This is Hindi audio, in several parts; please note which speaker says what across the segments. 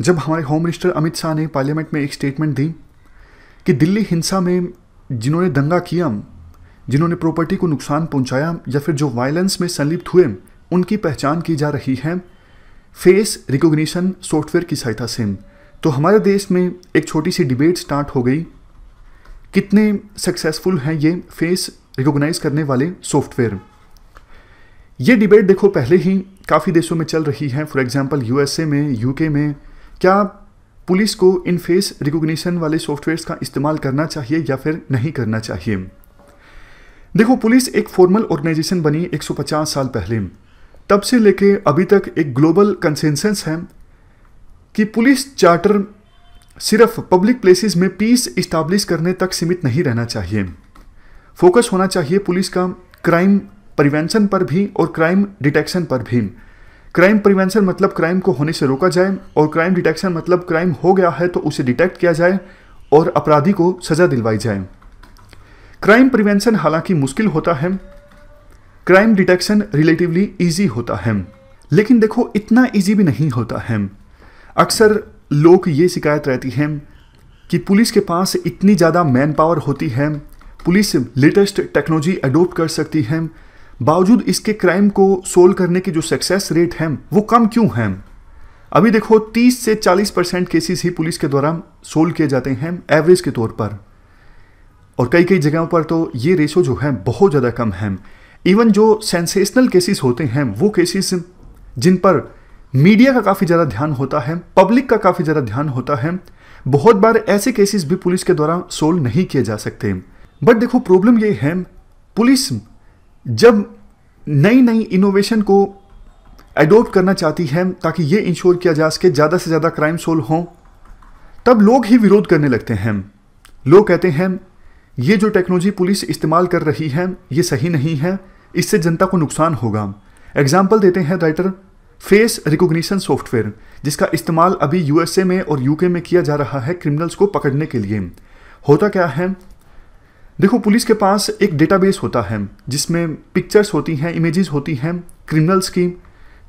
Speaker 1: जब हमारे होम मिनिस्टर अमित शाह ने पार्लियामेंट में एक स्टेटमेंट दी कि दिल्ली हिंसा में जिन्होंने दंगा किया जिन्होंने प्रॉपर्टी को नुकसान पहुंचाया या फिर जो वायलेंस में संलिप्त हुए उनकी पहचान की जा रही है फेस रिकॉग्निशन सॉफ्टवेयर की सहायता से तो हमारे देश में एक छोटी सी डिबेट स्टार्ट हो गई कितने सक्सेसफुल हैं ये फेस रिकॉग्नाइज करने वाले सॉफ्टवेयर ये डिबेट देखो पहले ही काफ़ी देशों में चल रही है फॉर एग्जांपल यूएसए में यूके में क्या पुलिस को इन फेस रिकोगशन वाले सॉफ्टवेयर का इस्तेमाल करना चाहिए या फिर नहीं करना चाहिए देखो पुलिस एक फॉर्मल ऑर्गेनाइजेशन बनी 150 साल पहले तब से लेके अभी तक एक ग्लोबल कंसेंसस है कि पुलिस चार्टर सिर्फ पब्लिक प्लेसेस में पीस इस्टाब्लिश करने तक सीमित नहीं रहना चाहिए फोकस होना चाहिए पुलिस का क्राइम प्रिवेंशन पर भी और क्राइम डिटेक्शन पर भी क्राइम प्रिवेंशन मतलब क्राइम को होने से रोका जाए और क्राइम डिटेक्शन मतलब क्राइम हो गया है तो उसे डिटेक्ट किया जाए और अपराधी को सज़ा दिलवाई जाए क्राइम प्रिवेंशन हालांकि मुश्किल होता है क्राइम डिटेक्शन रिलेटिवली इजी होता है लेकिन देखो इतना इजी भी नहीं होता है अक्सर लोग ये शिकायत रहती है कि पुलिस के पास इतनी ज़्यादा मैन पावर होती है पुलिस लेटेस्ट टेक्नोलॉजी अडोप्ट कर सकती है बावजूद इसके क्राइम को सोल्व करने की जो सक्सेस रेट है वो कम क्यों है अभी देखो 30 से 40 परसेंट केसेस ही पुलिस के द्वारा सोल्व किए जाते हैं एवरेज के तौर पर और कई कई जगहों पर तो ये रेशो जो है बहुत ज़्यादा कम है इवन जो सेंसेशनल केसेस होते हैं वो केसेस जिन पर मीडिया का काफ़ी ज़्यादा ध्यान होता है पब्लिक का काफ़ी ज़्यादा ध्यान होता है बहुत बार ऐसे केसेस भी पुलिस के द्वारा सोल्व नहीं किए जा सकते बट देखो प्रॉब्लम ये है पुलिस जब नई नई इनोवेशन को एडोप्ट करना चाहती है ताकि ये इंश्योर किया जा सके ज़्यादा से ज़्यादा क्राइम सोल्व हों तब लोग ही विरोध करने लगते हैं लोग कहते हैं ये जो टेक्नोलॉजी पुलिस इस्तेमाल कर रही है ये सही नहीं है इससे जनता को नुकसान होगा एग्जाम्पल देते हैं राइटर फेस रिकोगशन सॉफ्टवेयर जिसका इस्तेमाल अभी यूएसए में और यूके में किया जा रहा है क्रिमिनल्स को पकड़ने के लिए होता क्या है देखो पुलिस के पास एक डेटाबेस होता है जिसमें पिक्चर्स होती हैं इमेजेस होती हैं क्रिमिनल्स की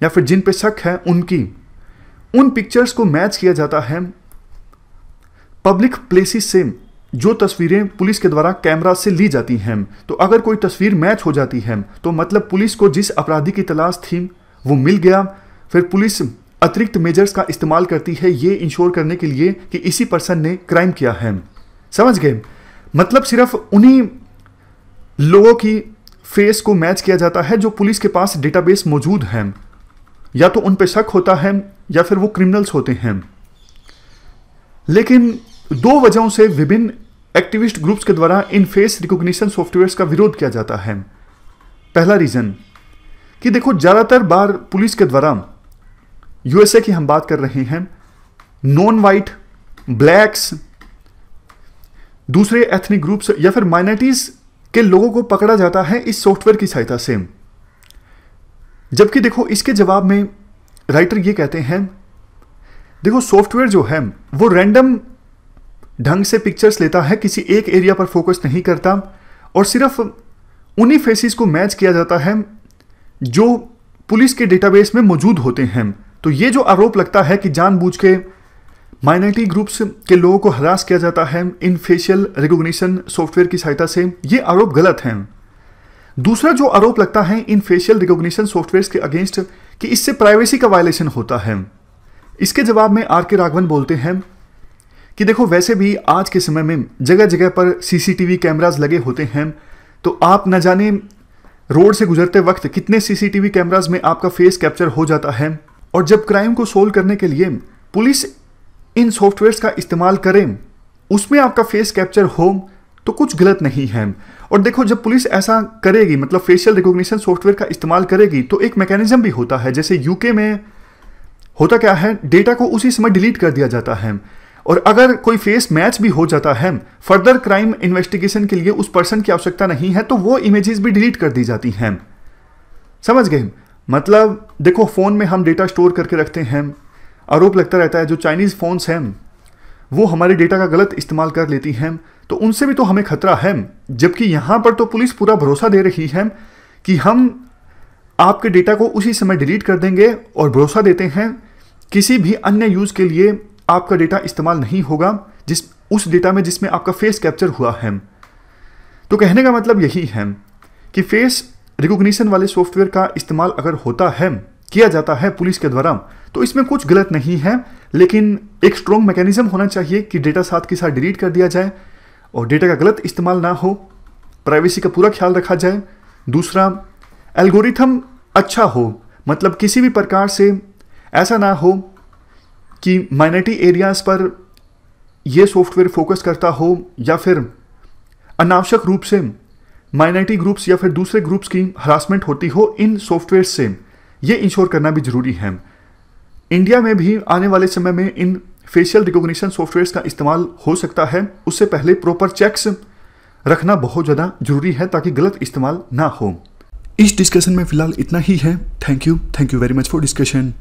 Speaker 1: या फिर जिन पे शक है उनकी उन पिक्चर्स को मैच किया जाता है पब्लिक प्लेसेस से जो तस्वीरें पुलिस के द्वारा कैमरा से ली जाती हैं तो अगर कोई तस्वीर मैच हो जाती है तो मतलब पुलिस को जिस अपराधी की तलाश थी वो मिल गया फिर पुलिस अतिरिक्त मेजर्स का इस्तेमाल करती है ये इंश्योर करने के लिए कि इसी पर्सन ने क्राइम किया है समझ गए मतलब सिर्फ उन्हीं लोगों की फेस को मैच किया जाता है जो पुलिस के पास डेटाबेस मौजूद हैं या तो उन पर शक होता है या फिर वो क्रिमिनल्स होते हैं लेकिन दो वजहों से विभिन्न एक्टिविस्ट ग्रुप्स के द्वारा इन फेस रिकॉग्निशन सॉफ्टवेयर्स का विरोध किया जाता है पहला रीज़न कि देखो ज़्यादातर बार पुलिस के द्वारा यूएसए की हम बात कर रहे हैं नॉन वाइट ब्लैक्स दूसरे एथनिक ग्रुप्स या फिर माइनॉरिटीज के लोगों को पकड़ा जाता है इस सॉफ्टवेयर की सहायता से जबकि देखो इसके जवाब में राइटर ये कहते हैं देखो सॉफ्टवेयर जो है वो रैंडम ढंग से पिक्चर्स लेता है किसी एक एरिया पर फोकस नहीं करता और सिर्फ उन्हीं फेसिस को मैच किया जाता है जो पुलिस के डेटाबेस में मौजूद होते हैं तो ये जो आरोप लगता है कि जानबूझ के माइनॉरिटी ग्रुप्स के लोगों को हरास किया जाता है इन फेशियल रिकोगशन सॉफ्टवेयर की सहायता से ये आरोप गलत हैं दूसरा जो आरोप लगता है इन फेशियल रिकॉग्निशन सॉफ्टवेयर के अगेंस्ट कि इससे प्राइवेसी का वायलेशन होता है इसके जवाब में आर के राघवन बोलते हैं कि देखो वैसे भी आज के समय में जगह जगह पर सीसीटीवी कैमराज लगे होते हैं तो आप न जाने रोड से गुजरते वक्त कितने सीसीटीवी कैमराज में आपका फेस कैप्चर हो जाता है और जब क्राइम को सोल्व करने के लिए पुलिस इन सॉफ्टवेयर्स का इस्तेमाल करें उसमें आपका फेस कैप्चर हो तो कुछ गलत नहीं है और देखो जब पुलिस ऐसा करेगी मतलब फेशियल रिकॉग्निशन सॉफ्टवेयर का इस्तेमाल करेगी तो एक मैकेनिज्म भी होता है जैसे यूके में होता क्या है डेटा को उसी समय डिलीट कर दिया जाता है और अगर कोई फेस मैच भी हो जाता है फर्दर क्राइम इन्वेस्टिगेशन के लिए उस पर्सन की आवश्यकता नहीं है तो वो इमेजेस भी डिलीट कर दी जाती हैं समझ गए मतलब देखो फ़ोन में हम डेटा स्टोर करके रखते हैं आरोप लगता रहता है जो चाइनीज़ फ़ोन्स हैं वो हमारे डेटा का गलत इस्तेमाल कर लेती हैं तो उनसे भी तो हमें खतरा है जबकि यहाँ पर तो पुलिस पूरा भरोसा दे रही है कि हम आपके डेटा को उसी समय डिलीट कर देंगे और भरोसा देते हैं किसी भी अन्य यूज़ के लिए आपका डेटा इस्तेमाल नहीं होगा जिस उस डेटा में जिसमें आपका फेस कैप्चर हुआ है तो कहने का मतलब यही है कि फेस रिकोगशन वाले सॉफ्टवेयर का इस्तेमाल अगर होता है किया जाता है पुलिस के द्वारा तो इसमें कुछ गलत नहीं है लेकिन एक स्ट्रॉन्ग मैकेनिज्म होना चाहिए कि डेटा साथ के साथ डिलीट कर दिया जाए और डेटा का गलत इस्तेमाल ना हो प्राइवेसी का पूरा ख्याल रखा जाए दूसरा एल्गोरिथम अच्छा हो मतलब किसी भी प्रकार से ऐसा ना हो कि माइनॉरिटी एरियाज़ पर यह सॉफ्टवेयर फोकस करता हो या फिर अनावश्यक रूप से माइनॉरिटी ग्रुप्स या फिर दूसरे ग्रुप्स की हरासमेंट होती हो इन सॉफ्टवेयर से ये इंश्योर करना भी ज़रूरी है इंडिया में भी आने वाले समय में इन फेशियल रिकॉग्निशन सॉफ्टवेयर का इस्तेमाल हो सकता है उससे पहले प्रॉपर चेक्स रखना बहुत ज़्यादा जरूरी है ताकि गलत इस्तेमाल ना हो इस डिस्कशन में फिलहाल इतना ही है thank you thank you very much for discussion